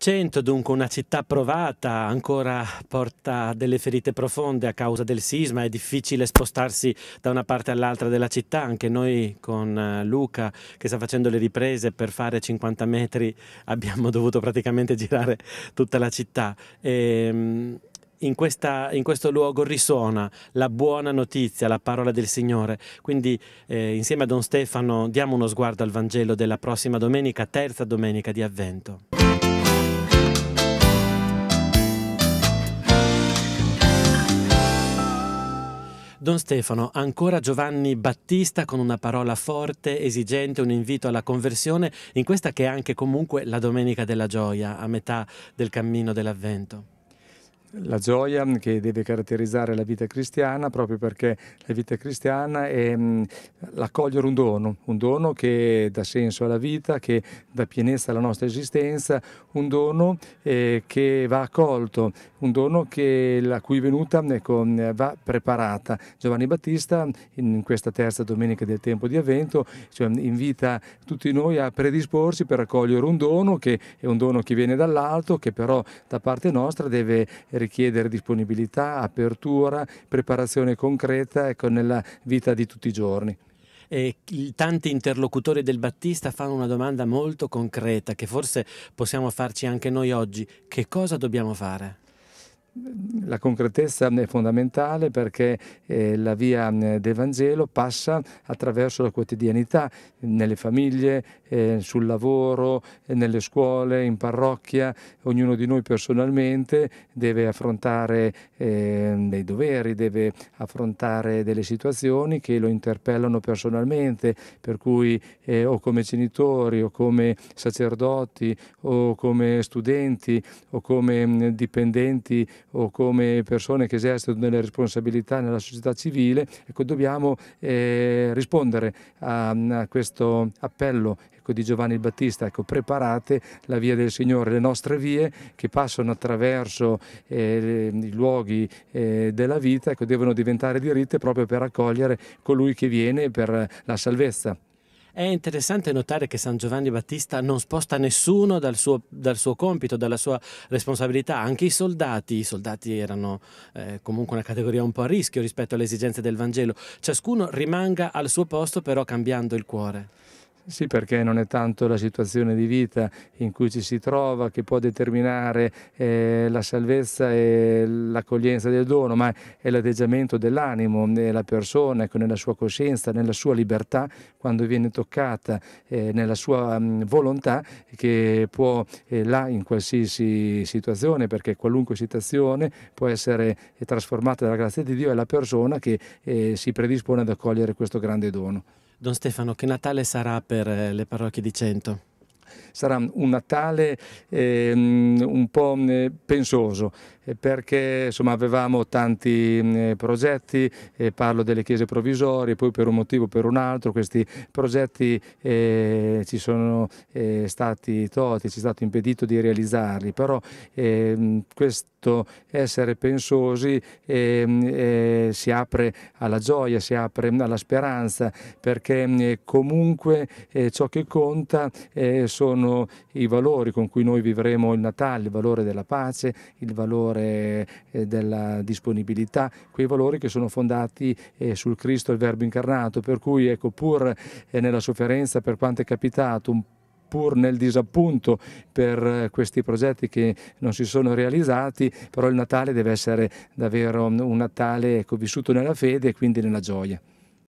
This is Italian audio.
Cento dunque una città provata, ancora porta delle ferite profonde a causa del sisma, è difficile spostarsi da una parte all'altra della città, anche noi con eh, Luca che sta facendo le riprese per fare 50 metri abbiamo dovuto praticamente girare tutta la città. E, ehm, in, questa, in, questo luogo risuona la buona notizia, la parola del Signore. Quindi eh, insieme a Don Stefano diamo uno sguardo al Vangelo della prossima domenica, terza domenica di Avvento. Don Stefano, ancora Giovanni Battista con una parola forte, esigente, un invito alla conversione in questa che è anche comunque la Domenica della Gioia, a metà del cammino dell'Avvento la gioia che deve caratterizzare la vita cristiana proprio perché la vita cristiana è mm, l'accogliere un dono, un dono che dà senso alla vita, che dà pienezza alla nostra esistenza, un dono eh, che va accolto, un dono che, la cui venuta ecco, va preparata. Giovanni Battista in questa terza domenica del tempo di Avvento cioè, invita tutti noi a predisporsi per accogliere un dono che è un dono che viene dall'alto, che però da parte nostra deve eh, richiedere disponibilità, apertura, preparazione concreta ecco, nella vita di tutti i giorni. E tanti interlocutori del Battista fanno una domanda molto concreta che forse possiamo farci anche noi oggi. Che cosa dobbiamo fare? la concretezza è fondamentale perché eh, la via mm, del Vangelo passa attraverso la quotidianità, nelle famiglie, eh, sul lavoro, eh, nelle scuole, in parrocchia, ognuno di noi personalmente deve affrontare ehm, dei doveri, deve affrontare delle situazioni che lo interpellano personalmente, per cui eh, o come genitori o come sacerdoti o come studenti o come mm, dipendenti o come persone che esercitano delle responsabilità nella società civile, ecco, dobbiamo eh, rispondere a, a, questo appello ecco, di Giovanni il Battista, ecco, preparate la via del Signore, le nostre vie che passano attraverso eh, i luoghi eh, della vita, ecco, devono diventare diritte proprio per accogliere colui che viene per la salvezza. È interessante notare che San Giovanni Battista non sposta nessuno dal suo, dal suo compito, dalla sua responsabilità, anche i soldati, i soldati erano eh, comunque una categoria un po' a rischio rispetto alle esigenze del Vangelo, ciascuno rimanga al suo posto però cambiando il cuore. Sì, perché non è tanto la situazione di vita in cui ci si trova che può determinare eh, la salvezza e l'accoglienza del dono, ma è l'atteggiamento dell'animo della persona, ecco, nella sua coscienza, nella sua libertà, quando viene toccata, eh, nella sua mh, mm, volontà, che può eh, là in qualsiasi situazione, perché qualunque situazione può essere trasformata dalla grazia di Dio è la persona che eh, si predispone ad accogliere questo grande dono. Don Stefano, che Natale sarà per eh, le parrocchie di Cento? sarà un Natale eh, un po' mm, pensoso eh, perché insomma, avevamo tanti eh, progetti, eh, parlo delle chiese provvisorie, poi per un motivo o per un altro questi progetti eh, ci sono stati tolti, ci è stato impedito di realizzarli, però ehm, questo letto, essere pensosi, eh, eh, si apre alla gioia, si apre alla speranza, perché mm, eh, comunque eh, ciò che conta eh, sono i valori con cui noi vivremo il Natale, il valore della pace, il valore eh, della disponibilità, quei valori che sono fondati sul Cristo, il Verbo incarnato, per cui ecco, pur nella sofferenza, per quanto è capitato, un pur nel disappunto per eh, questi progetti che non si sono realizzati, però il Natale deve essere davvero un Natale ecco, vissuto nella fede e quindi nella gioia.